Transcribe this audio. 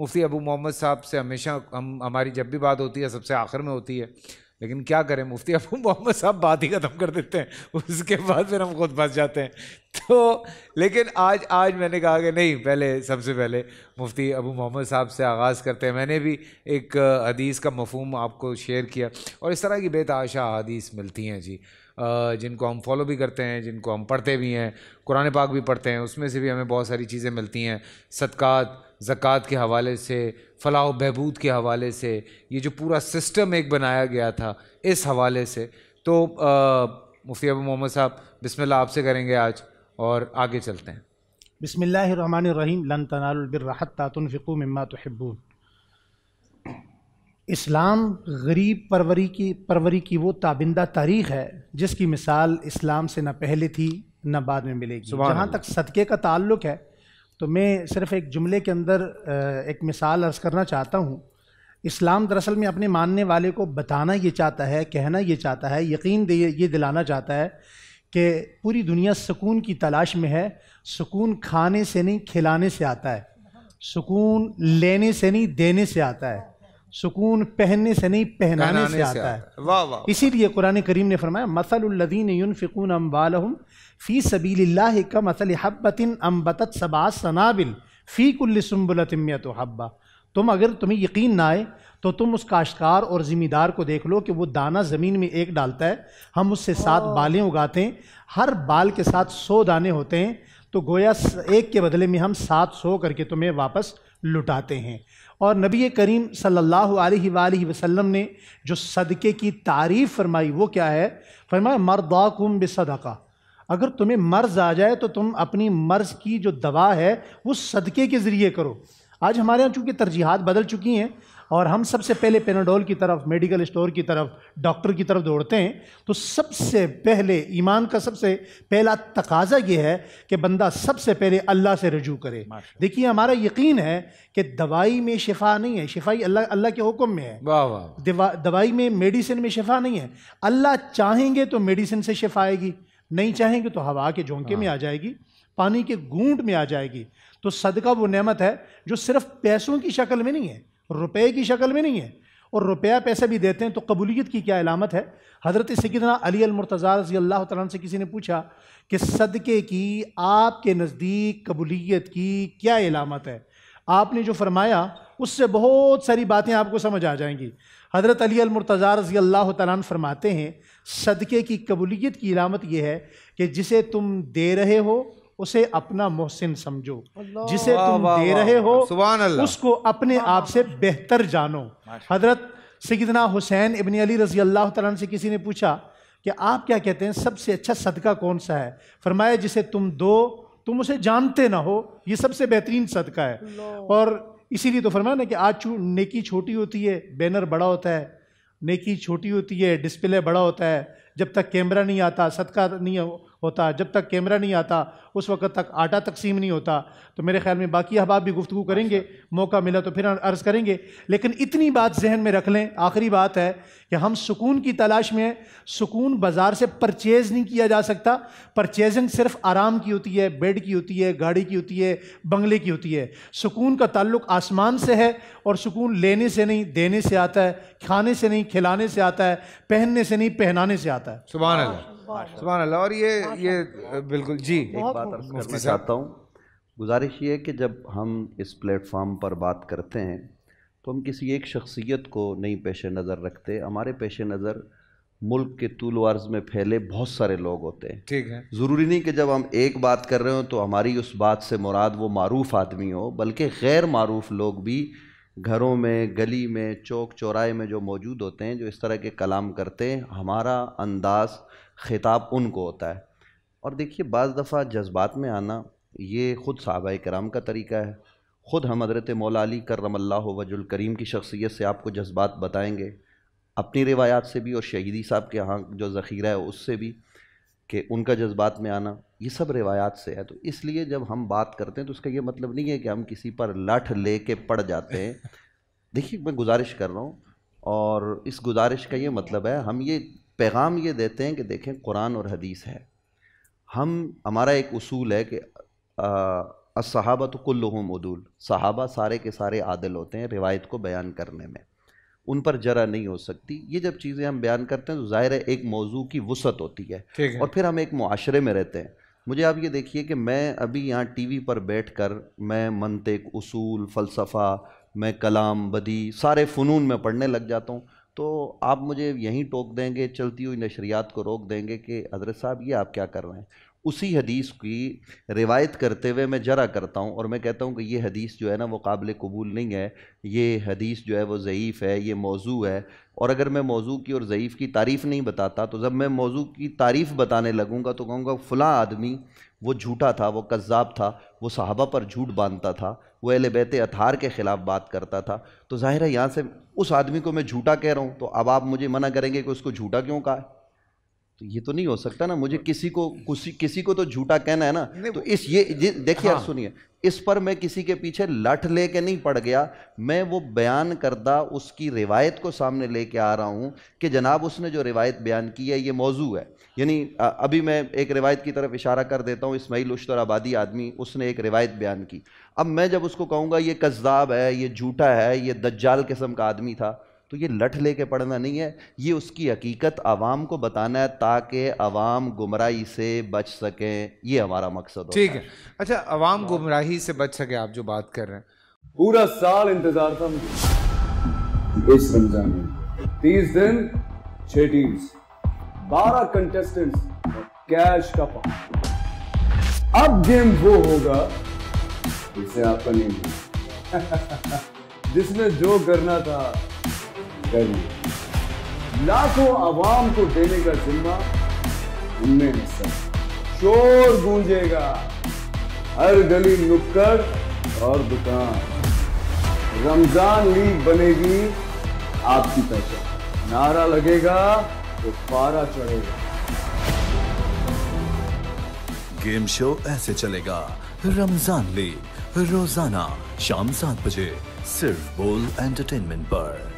मुफ्ती अबू मोहम्मद साहब से हमेशा हम हमारी जब भी बात होती है सबसे आखिर में होती है लेकिन क्या करें मुफ्ती अबू मोहम्मद साहब बात ही ख़त्म कर देते हैं उसके बाद फिर हम खुद बस जाते हैं तो लेकिन आज आज मैंने कहा कि नहीं पहले सबसे पहले मुफ्ती अबू मोहम्मद साहब से आगाज़ करते हैं मैंने भी एक हदीस का मफहम आपको शेयर किया और इस तरह की बेताशा हदीस मिलती हैं जी जिनको हम फॉलो भी करते हैं जिनको हम पढ़ते भी हैं कुरान पाक भी पढ़ते हैं उसमें से भी हमें बहुत सारी चीज़ें मिलती हैं सदक़ात ज़क़़त के हवाले से फ़लाह बहबूद के हवाले से ये जो पूरा सिस्टम एक बनाया गया था इस हवाले से तो मुफ़ी अब मोहम्मद साहब बिसमिल्ल आपसे करेंगे आज और आगे चलते हैं बिसमीम लन तनाबिरहतफ़िकू मम्मा तहब्बून इस्लाम गरीब परवरी की परवरी की वो ताबिंदा तारीख है जिसकी मिसाल इस्लाम से ना पहले थी ना बाद में मिलेगी जहाँ तक सदक़े का ताल्लुक़ है तो मैं सिर्फ एक जुमले के अंदर एक मिसाल अर्ज़ करना चाहता हूँ इस्लाम दरअसल में अपने मानने वाले को बताना ये चाहता है कहना ये चाहता है यकीन ये दिलाना चाहता है कि पूरी दुनिया सुकून की तलाश में है सुकून खाने से नहीं खिलाने से आता है सुकून लेने से नहीं देने से आता है सुकून पहनने से नहीं पहनाने से आता, है वाह वाह इसीलिए कुरान करीम ने फरमाया मसलद्दीन यूनफिकून अम्बालहम फ़ी सबील का मसल हब्बतिन अम्बत सबा सनाबिल फ़ी कुल्लसम्बलतमियत हब्बा तुम अगर तुम्हें यकीन ना आए तो तुम उस काश्तकार और ज़िम्मेदार को देख लो कि वो दाना ज़मीन में एक डालता है हम उससे सात बालें उगाते हैं हर बाल के साथ सौ दाने होते हैं तो गोया एक के बदले में हम सात सौ करके तुम्हें वापस लुटाते हैं और नबी करीम सल्लल्लाहु अलैहि सल्ला वसल्लम ने जो सदक़े की तारीफ़ फरमाई वो क्या है फरमाया मरदाकुम बेसदका अगर तुम्हें मर्ज़ आ जाए तो तुम अपनी मर्ज़ की जो दवा है वो सदक़े के ज़रिए करो आज हमारे यहाँ चूँकि तरजीहत बदल चुकी हैं और हम सबसे पहले पेनाडोल की तरफ मेडिकल स्टोर की तरफ डॉक्टर की तरफ दौड़ते हैं तो सबसे पहले ईमान का सबसे पहला तकाजा यह है कि बंदा सबसे पहले अल्लाह से रजू करे देखिए हमारा यकीन है कि दवाई में शिफा नहीं है शिफाई अल्लाह अल्लाह के हुक्म में है वाह वाह दवाई में मेडिसिन में शिफा नहीं है अल्लाह चाहेंगे तो मेडिसिन से शिफा आएगी नहीं चाहेंगे तो हवा के झोंके में हाँ। आ जाएगी पानी के घूंट में आ जाएगी तो सदका वो नेमत है जो सिर्फ पैसों की शक्ल में नहीं है रुपए की शक्ल में नहीं है और रुपया पैसे भी देते हैं तो कबूलीत की क्या अलामत है हज़रत सकीदना अली अलमरतज़ा रजी अल्लाह से किसी ने पूछा कि सदक़े की आपके नज़दीक कबूलीत की क्या अलामत है आपने जो फरमाया उससे बहुत सारी बातें आपको समझ आ जाएंगी हज़रत अली अलमरतज़ा रजी अल्लाह तन फरमाते हैं सदक़े की कबूलीत की अलामत यह है कि जिसे तुम दे रहे हो उसे अपना मोहसिन समझो जिसे तुम दे रहे हो उसको अपने आप से बेहतर जानो हजरत सगदना हुसैन इबन अली रजी अल्लाह से किसी ने पूछा कि आप क्या कहते हैं सबसे अच्छा सदका कौन सा है फरमाया जिसे तुम दो तुम उसे जानते ना हो ये सबसे बेहतरीन सदका है और इसीलिए तो फरमाया ना कि आज चू नेकी छोटी होती है बैनर बड़ा होता है नेकी छोटी होती है डिस्प्ले बड़ा होता है जब तक कैमरा नहीं आता सदका नहीं होता जब तक कैमरा नहीं आता उस वक्त तक आटा तकसीम नहीं होता तो मेरे ख्याल में बाकी अहबाब भी गुफ्तु करेंगे अच्छा। मौका मिला तो फिर अर्ज़ करेंगे लेकिन इतनी बात जहन में रख लें आखिरी बात है कि हम सुकून की तलाश में सुकून बाज़ार से परचेज़ नहीं किया जा सकता परचेजिंग सिर्फ आराम की होती है बेड की होती है गाड़ी की होती है बंगले की होती है सुकून का ताल्लुक आसमान से है और सुकून लेने से नहीं देने से आता है खाने से नहीं खिलाने से आता है पहनने से नहीं पहनाने से आता है सुबह सुबह अल्लाह और ये ये बिल्कुल जी एक बात करना चाहता हूँ गुजारिश ये है कि जब हम इस प्लेटफॉर्म पर बात करते हैं तो हम किसी एक शख्सियत को नहीं पेश नज़र रखते हमारे पेश नज़र मुल्क के तूल वर्ज में फैले बहुत सारे लोग होते हैं ठीक है ज़रूरी नहीं कि जब हम एक बात कर रहे हो तो हमारी उस बात से मुराद वो मरूफ आदमी हो बल्कि गैर मरूफ लोग भी घरों में गली में चौक चौराहे में जो मौजूद होते हैं जो इस तरह के कलाम करते हैं हमारा अंदाज़ ख़िताब उनको होता है और देखिए बज़ दफ़ा जज्बात में आना ये ख़ुद साहबा कराम का तरीका है ख़ुद हम हजरत मौलाली करमल्ला वजुल करीम की शख्सियत से आपको जज्बात बताएँगे अपनी रिवायात से भी और शहीदी साहब के यहाँ जो ज़ख़ीरा है उससे भी कि उनका जज्बात में आना ये सब रिवायात से है तो इसलिए जब हम बात करते हैं तो उसका ये मतलब नहीं है कि हम किसी पर लठ ले के पड़ जाते हैं देखिए मैं गुजारिश कर रहा हूँ और इस गुजारिश का ये मतलब है हम ये पैगाम ये देते हैं कि देखें कुरान और हदीस है हम हमारा एक असूल है कि असहाबा तो कुल्लुम उदूल सहाबा सारे के सारे आदल होते हैं रिवायत को बयान करने में उन पर जरा नहीं हो सकती ये जब चीज़ें हम बयान करते हैं तो ज़ाहिर है एक मौजू की वसत होती है, है और फिर हम एक माशरे में रहते हैं मुझे आप ये देखिए कि मैं अभी यहाँ टी वी पर बैठ कर मैं मनतक उसूल फ़लसफ़ा मैं कलाम बदी सारे फ़नून में पढ़ने लग जाता हूँ तो आप मुझे यहीं टोक देंगे चलती हुई नशरियात को रोक देंगे कि हजरत साहब ये आप क्या कर रहे हैं उसी हदीस की रिवायत करते हुए मैं जरा करता हूँ और मैं कहता हूँ कि ये हदीस जो है ना वो काबिल कबूल नहीं है ये हदीस जो है वो ज़यीफ़ है ये मौजू है और अगर मैं मौजू की और ज़यीफ़ की तारीफ़ नहीं बताता तो जब मैं मौजू की तारीफ़ बताने लगूँगा तो कहूँगा फ़लाँ आदमी वो झूठा था वो कज़ाब था वो सहाबा पर झूठ बांधता था वो अहल बैत अतार के ख़िलाफ़ बात करता था तो ज़ाहिर है यहाँ से उस आदमी को मैं झूठा कह रहा हूँ तो अब आप मुझे मना करेंगे कि उसको झूठा क्यों कहा तो ये तो नहीं हो सकता ना मुझे हाँ। किसी को किसी किसी को तो झूठा कहना है ना तो इस ये देखिए हाँ। सुनिए इस पर मैं किसी के पीछे लठ लेके नहीं पड़ गया मैं वो बयान करदा उसकी रिवायत को सामने लेके आ रहा हूँ कि जनाब उसने जो रिवायत बयान की है ये मौजू है यानी अभी मैं एक रिवायत की तरफ इशारा कर देता हूँ इसमाइल उश्तर आबादी आदमी उसने एक रिवायत बयान की अब मैं जब उसको कहूँगा ये कज्जाब है ये झूठा है ये दज्जाल किस्म का आदमी था तो ये लठ लेके पढ़ना नहीं है ये उसकी हकीकत आवाम को बताना है ताकि आवाम गुमराही से बच सकें ये हमारा मकसद ठीक है अच्छा आवाम गुमराही से बच सके आप जो बात कर रहे हैं पूरा साल इंतजार था मुझे इस रमजान में तीस दिन छह टीम्स बारह कंटेस्टेंट्स कैश का पाप अब गेम वो होगा जिसे आपका नहीं जिसने जो करना था करिए लाखों आवाम को देने का जिम्मा उनमें है शोर गूंजेगा हर गली नुक्कड़ और दुकान रमजान लीग बनेगी आपकी पहचान नारा लगेगा तो पारा चढ़ेगा गेम शो ऐसे चलेगा रमजान लीग रोजाना शाम सात बजे सिर्फ बोल एंटरटेनमेंट पर